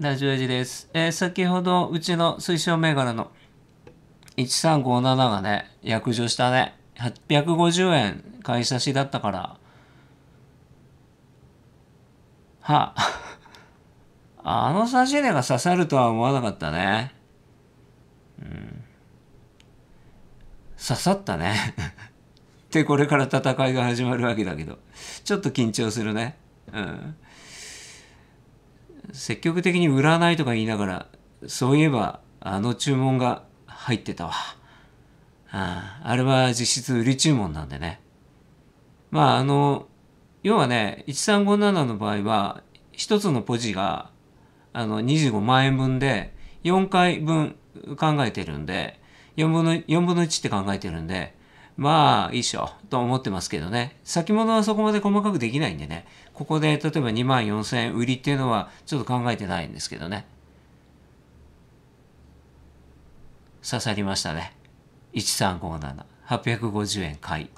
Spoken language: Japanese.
ラジオエジです。えー、先ほどうちの推奨銘柄の1357がね、約定したね。850円買い差しだったから。はあ、あの差し値が刺さるとは思わなかったね。うん。刺さったね。で、これから戦いが始まるわけだけど。ちょっと緊張するね。うん。積極的に売らないとか言いながらそういえばあの注文が入ってたわああれは実質売り注文なんでねまああの要はね1357の場合は1つのポジがあの25万円分で4回分考えてるんで4分の ,4 分の1って考えてるんでまあいいっしょと思ってますけどね先物はそこまで細かくできないんでねここで例えば2万4000円売りっていうのはちょっと考えてないんですけどね刺さりましたね1357850円買い